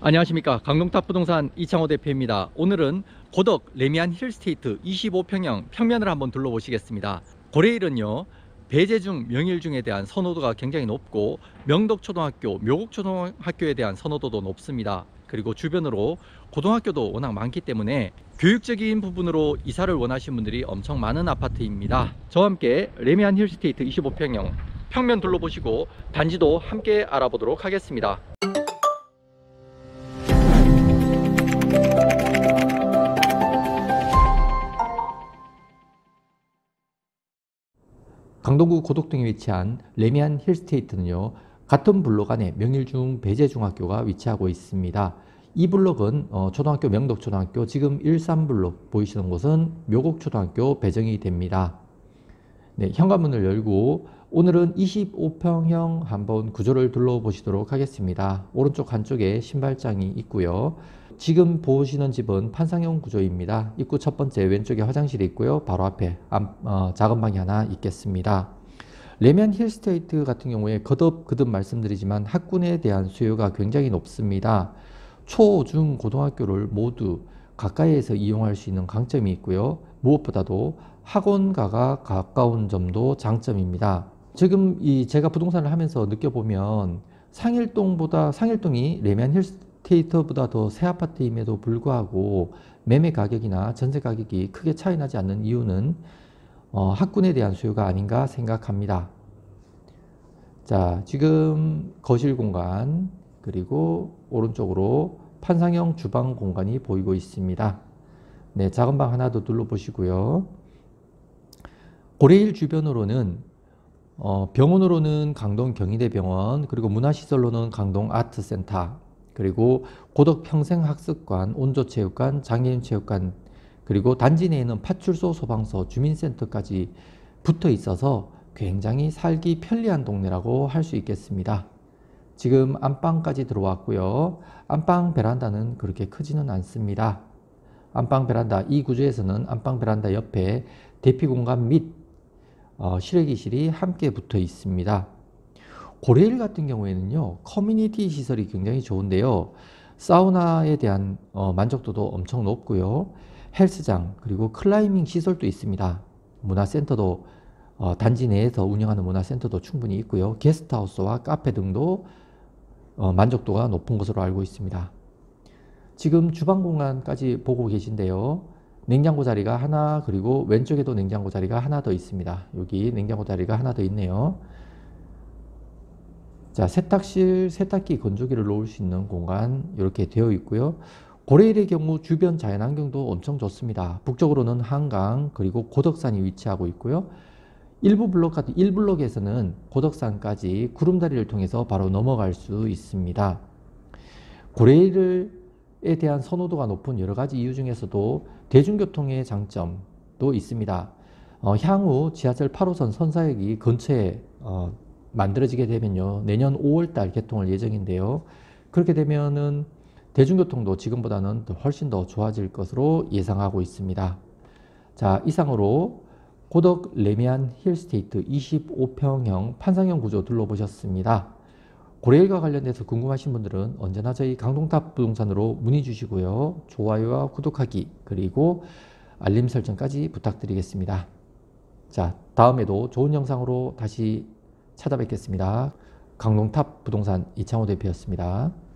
안녕하십니까 강동탑 부동산 이창호 대표입니다 오늘은 고덕 레미안 힐스테이트 25평형 평면을 한번 둘러보시겠습니다 고레일은요 배재중 명일중에 대한 선호도가 굉장히 높고 명덕초등학교 묘곡초등학교에 대한 선호도도 높습니다 그리고 주변으로 고등학교도 워낙 많기 때문에 교육적인 부분으로 이사를 원하시는 분들이 엄청 많은 아파트입니다 저와 함께 레미안 힐스테이트 25평형 평면 둘러보시고 단지도 함께 알아보도록 하겠습니다 강동구 고덕동에 위치한 레미안 힐스테이트는요. 같은 블록 안에 명일중 배재중학교가 위치하고 있습니다. 이 블록은 어, 초등학교 명덕초등학교 지금 13블록 보이시는 곳은 묘곡초등학교 배정이 됩니다. 네, 현관문을 열고 오늘은 25평형 한번 구조를 둘러보시도록 하겠습니다. 오른쪽 한쪽에 신발장이 있고요. 지금 보시는 집은 판상형 구조입니다. 입구 첫 번째 왼쪽에 화장실이 있고요. 바로 앞에 어, 작은 방이 하나 있겠습니다. 레면 힐스테이트 같은 경우에 거듭 거듭 말씀드리지만 학군에 대한 수요가 굉장히 높습니다. 초, 중, 고등학교를 모두 가까이에서 이용할 수 있는 강점이 있고요. 무엇보다도 학원가가 가까운 점도 장점입니다. 지금 이 제가 부동산을 하면서 느껴보면 상일동보다 상일동이 레미안 힐스테이터보다더 새 아파트임에도 불구하고 매매 가격이나 전세 가격이 크게 차이나지 않는 이유는 어, 학군에 대한 수요가 아닌가 생각합니다. 자, 지금 거실 공간 그리고 오른쪽으로 판상형 주방 공간이 보이고 있습니다. 네, 작은 방 하나 더 둘러보시고요. 고래일 주변으로는 어, 병원으로는 강동 경희대병원, 그리고 문화시설로는 강동 아트센터, 그리고 고덕평생학습관, 온조체육관, 장애인체육관, 그리고 단지 내에는 파출소, 소방서, 주민센터까지 붙어 있어서 굉장히 살기 편리한 동네라고 할 수 있겠습니다. 지금 안방까지 들어왔고요. 안방 베란다는 그렇게 크지는 않습니다. 안방 베란다 이 구조에서는 안방 베란다 옆에 대피 공간 및 어, 실외기실이 함께 붙어 있습니다. 고레일 같은 경우에는요 커뮤니티 시설이 굉장히 좋은데요 사우나에 대한 어, 만족도도 엄청 높고요 헬스장 그리고 클라이밍 시설도 있습니다 문화센터도 어, 단지 내에서 운영하는 문화센터도 충분히 있고요 게스트하우스와 카페 등도 어, 만족도가 높은 것으로 알고 있습니다 지금 주방 공간까지 보고 계신데요 냉장고 자리가 하나 그리고 왼쪽에도 냉장고 자리가 하나 더 있습니다. 여기 냉장고 자리가 하나 더 있네요. 자 세탁실 세탁기 건조기를 놓을 수 있는 공간 이렇게 되어 있고요. 고레일의 경우 주변 자연환경도 엄청 좋습니다. 북쪽으로는 한강 그리고 고덕산이 위치하고 있고요. 일부 블록 같은 1블록에서는 고덕산까지 구름다리를 통해서 바로 넘어갈 수 있습니다. 고레일에 대한 선호도가 높은 여러 가지 이유 중에서도 대중교통의 장점도 있습니다. 어, 향후 지하철 8호선 선사역이 근처에 어, 만들어지게 되면요. 내년 5월달 개통할 예정인데요. 그렇게 되면은 대중교통도 지금보다는 훨씬 더 좋아질 것으로 예상하고 있습니다. 자, 이상으로 고덕 레미안 힐스테이트 25평형 판상형 구조 둘러보셨습니다. 고려일과 관련돼서 궁금하신 분들은 언제나 저희 강동탑 부동산으로 문의 주시고요. 좋아요와 구독하기 그리고 알림 설정까지 부탁드리겠습니다. 자 다음에도 좋은 영상으로 다시 찾아뵙겠습니다. 강동탑 부동산 이창호 대표였습니다.